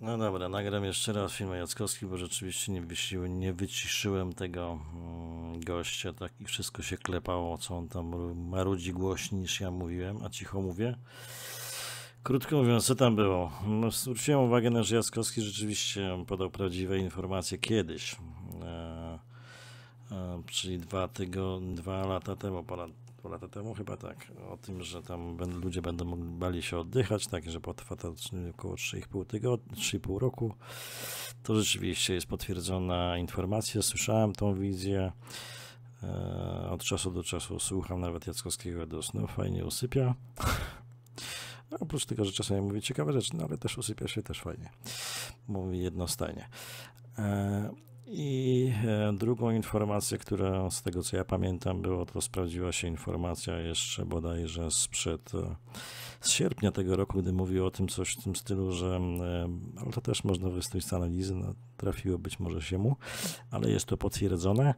No dobra, nagram jeszcze raz film Jackowski, bo rzeczywiście nie, nie wyciszyłem tego mm, gościa, tak i wszystko się klepało, co on tam marudzi głośniej niż ja mówiłem, a cicho mówię. Krótko mówiąc, co tam było? No, zwróciłem uwagę na, że Jackowski rzeczywiście podał prawdziwe informacje kiedyś, e, e, czyli dwa, tygo, dwa lata temu, ponad lata temu chyba tak, o tym, że tam ludzie będą bali się oddychać, tak, że potrwa to około 3,5 tygodnia, 3,5 roku. To rzeczywiście jest potwierdzona informacja, słyszałem tą wizję. E, od czasu do czasu słucham nawet Jackowskiego do snu, fajnie usypia. oprócz tego, że czasami mówi ciekawe rzeczy, no ale też usypia się też fajnie. Mówi jednostajnie. E, i e, drugą informację, która z tego co ja pamiętam było, to sprawdziła się informacja jeszcze bodajże sprzed e, z sierpnia tego roku, gdy mówił o tym coś w tym stylu, że e, ale to też można wystąpić z analizy, no, trafiło być może się mu, ale jest to potwierdzone,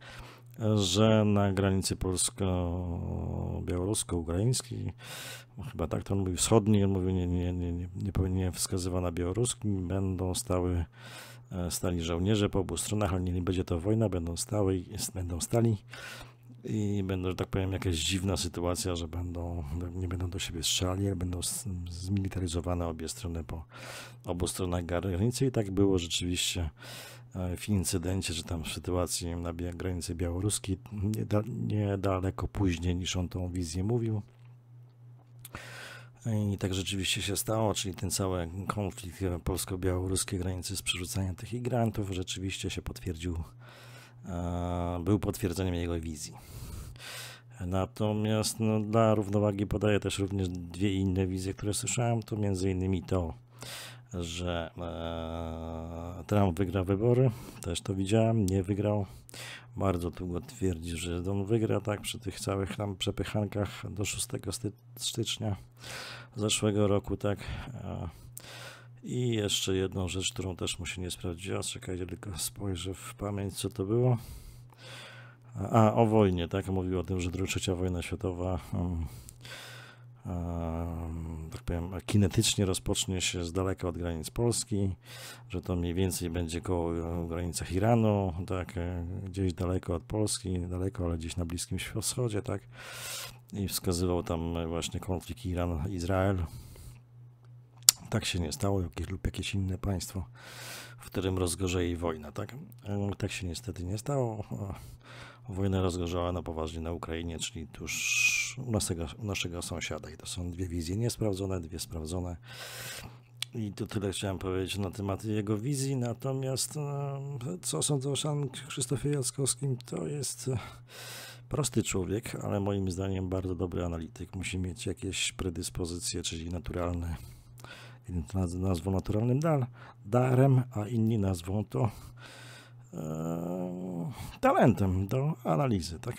że na granicy polsko-białorusko-ukraińskiej, no, chyba tak to on mówi, wschodniej, on mówił, nie, nie, nie, nie, nie wskazywa na białoruskim, będą stały E, stali żołnierze po obu stronach, ale nie będzie to wojna, będą, stały, będą stali i będą, że tak powiem, jakaś dziwna sytuacja, że będą, nie będą do siebie strzelali, ale będą zmilitaryzowane obie strony po obu stronach granicy i tak było rzeczywiście e, w incydencie, że tam w sytuacji na granicy białoruskiej niedaleko później niż on tą wizję mówił. I tak rzeczywiście się stało, czyli ten cały konflikt polsko-białoruskiej granicy z przerzucaniem tych imigrantów rzeczywiście się potwierdził, e, był potwierdzeniem jego wizji. Natomiast no, dla równowagi podaję też również dwie inne wizje, które słyszałem, to między innymi to, że e, Trump wygra wybory, też to widziałem, nie wygrał. Bardzo długo twierdzi, że on wygra, tak, przy tych całych tam przepychankach do 6 stycznia zeszłego roku, tak. E, I jeszcze jedną rzecz, którą też mu się nie sprawdziła, czekajcie, tylko spojrzę w pamięć, co to było. A, o wojnie, tak, mówił o tym, że trzecia wojna światowa... Um, tak powiem, kinetycznie rozpocznie się z daleka od granic Polski, że to mniej więcej będzie koło e, granicach Iranu, tak, e, gdzieś daleko od Polski, daleko, ale gdzieś na Bliskim Wschodzie, tak, i wskazywał tam e, właśnie konflikt Iran-Izrael. Tak się nie stało, jakieś, lub jakieś inne państwo, w którym rozgorzeje wojna, tak. Tak się niestety nie stało. Wojna rozgorzała na poważnie na Ukrainie, czyli tuż u naszego, u naszego sąsiada. I to są dwie wizje niesprawdzone, dwie sprawdzone. I to tyle chciałem powiedzieć na temat jego wizji. Natomiast no, co sądzę o Szan Krzysztofie Jackowskim, to jest e, prosty człowiek, ale moim zdaniem bardzo dobry analityk. Musi mieć jakieś predyspozycje, czyli naturalne. Jeden to nazwą naturalnym dar, darem, a inni nazwą to e, talentem do analizy, tak?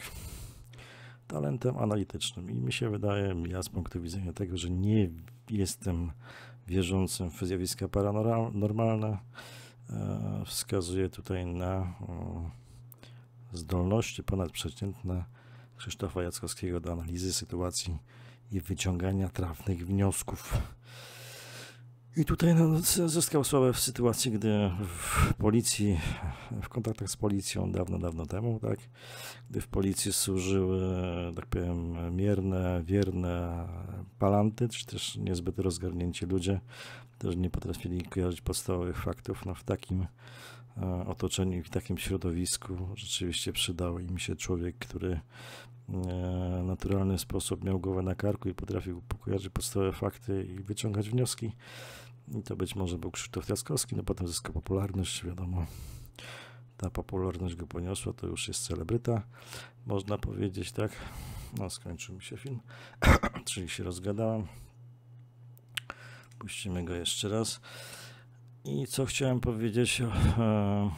talentem analitycznym. I mi się wydaje, ja z punktu widzenia tego, że nie jestem wierzącym w zjawiska paranormalne, e, wskazuje tutaj na e, zdolności ponadprzeciętne Krzysztofa Jackowskiego do analizy sytuacji i wyciągania trafnych wniosków. I tutaj no, zyskał sławę w sytuacji, gdy w policji, w kontaktach z policją dawno, dawno temu, tak, gdy w policji służyły, tak powiem, mierne, wierne palanty, czy też niezbyt rozgarnięci ludzie, też nie potrafili kojarzyć podstawowych faktów, no w takim e, otoczeniu, w takim środowisku rzeczywiście przydał im się człowiek, który E, naturalny sposób miał głowę na karku i potrafił pokojarzyć podstawowe fakty i wyciągać wnioski. I to być może był Krzysztof Jaskowski, no potem zyskał popularność, wiadomo. Ta popularność go poniosła, to już jest celebryta, można powiedzieć, tak. No, skończył mi się film, czyli się rozgadałem. Puścimy go jeszcze raz. I co chciałem powiedzieć? E,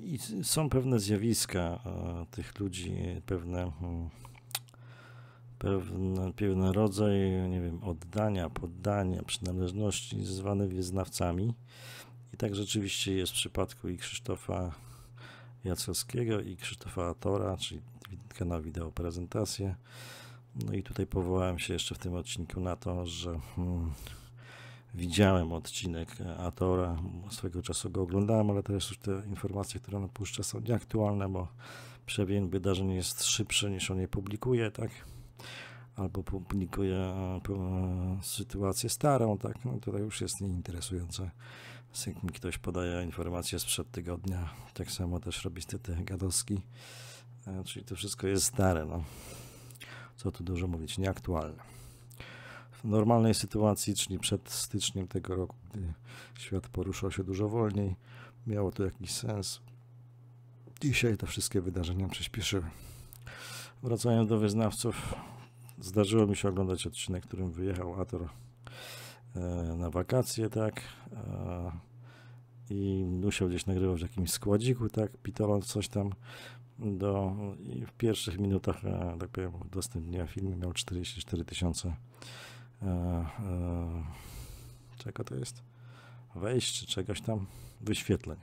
i są pewne zjawiska e, tych ludzi, pewne, hmm, pewne, pewien rodzaj, nie wiem, oddania, poddania, przynależności zwane wyznawcami. I tak rzeczywiście jest w przypadku i Krzysztofa Jackowskiego i Krzysztofa Atora, czyli kanał wideo prezentację. No i tutaj powołałem się jeszcze w tym odcinku na to, że hmm, widziałem odcinek e, Atora, swego czasu go oglądałem, ale teraz już te informacje, które on puszcza są nieaktualne, bo przebieg wydarzeń jest szybszy niż on je publikuje, tak? Albo publikuje e, e, sytuację starą, tak? No tutaj już jest nieinteresujące. Jak mi ktoś podaje informacje sprzed tygodnia, tak samo też robi Stety Gadowski, czyli to wszystko jest stare, no. Co tu dużo mówić, nieaktualne normalnej sytuacji, czyli przed styczniem tego roku, gdy świat poruszał się dużo wolniej, miało to jakiś sens. Dzisiaj te wszystkie wydarzenia przyspieszyły. Wracając do wyznawców, zdarzyło mi się oglądać odcinek, którym wyjechał Ator e, na wakacje, tak, e, i musiał gdzieś nagrywać w jakimś składziku, tak, pitoląc coś tam do, i w pierwszych minutach, e, tak powiem, udostępnienia filmu miał 44 tysiące E, e, czego to jest? Wejść czy czegoś tam, wyświetleń.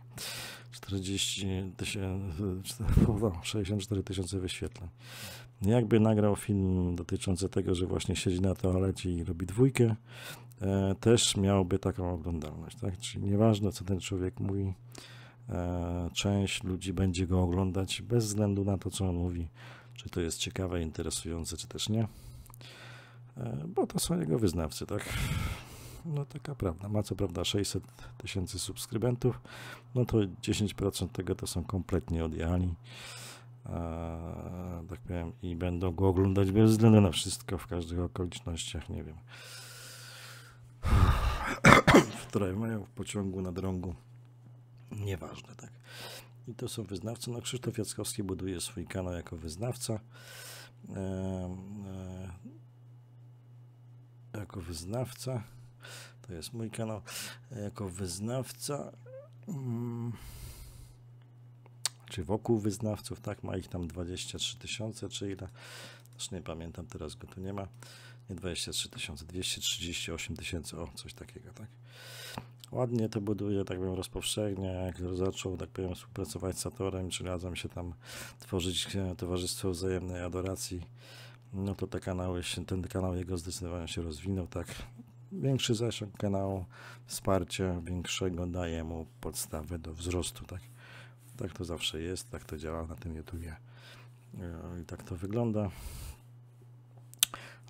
40 tysięcy, 64 tysiące wyświetleń. Jakby nagrał film dotyczący tego, że właśnie siedzi na toalecie i robi dwójkę, e, też miałby taką oglądalność, tak? Czyli nieważne, co ten człowiek mówi, e, część ludzi będzie go oglądać bez względu na to, co on mówi, czy to jest ciekawe, interesujące, czy też nie. E, bo to są jego wyznawcy, tak? No taka prawda. Ma co prawda 600 tysięcy subskrybentów, no to 10% tego to są kompletnie odjechani. Eee, tak powiem, i będą go oglądać bez względu na wszystko, w każdych okolicznościach, nie wiem. w mają w pociągu, na drągu. Nieważne, tak. I to są wyznawcy. No Krzysztof Jackowski buduje swój kanał jako wyznawca. Eee, eee, jako wyznawca, to jest mój kanał, jako wyznawca, mm, czy wokół wyznawców, tak, ma ich tam 23 tysiące, czy ile, już nie pamiętam, teraz go tu nie ma, nie 23 tysiące, 238 tysięcy, o, coś takiego, tak. Ładnie to buduje, tak bym rozpowszechnia, jak zaczął, tak powiem, współpracować z Satorem, czy razem się tam tworzyć e, Towarzystwo Wzajemnej Adoracji, no to te kanały ten kanał jego zdecydowanie się rozwinął, tak. Większy zasięg kanału, wsparcie większego daje mu podstawę do wzrostu, tak. Tak to zawsze jest, tak to działa na tym YouTubie e, i tak to wygląda.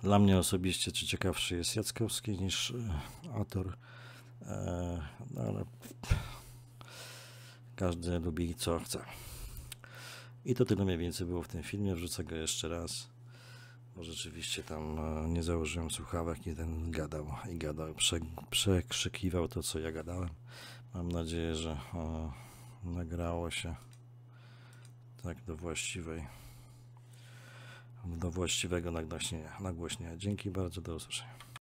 Dla mnie osobiście czy ciekawszy jest Jackowski niż e, autor, e, no ale każdy lubi co chce. I to tyle mniej więcej było w tym filmie. Wrzucę go jeszcze raz bo rzeczywiście tam e, nie założyłem słuchawek i ten gadał i gadał, prze, przekrzykiwał to, co ja gadałem. Mam nadzieję, że o, e, nagrało się tak do właściwej, do właściwego nagłośnienia. nagłośnienia. Dzięki bardzo, do usłyszenia.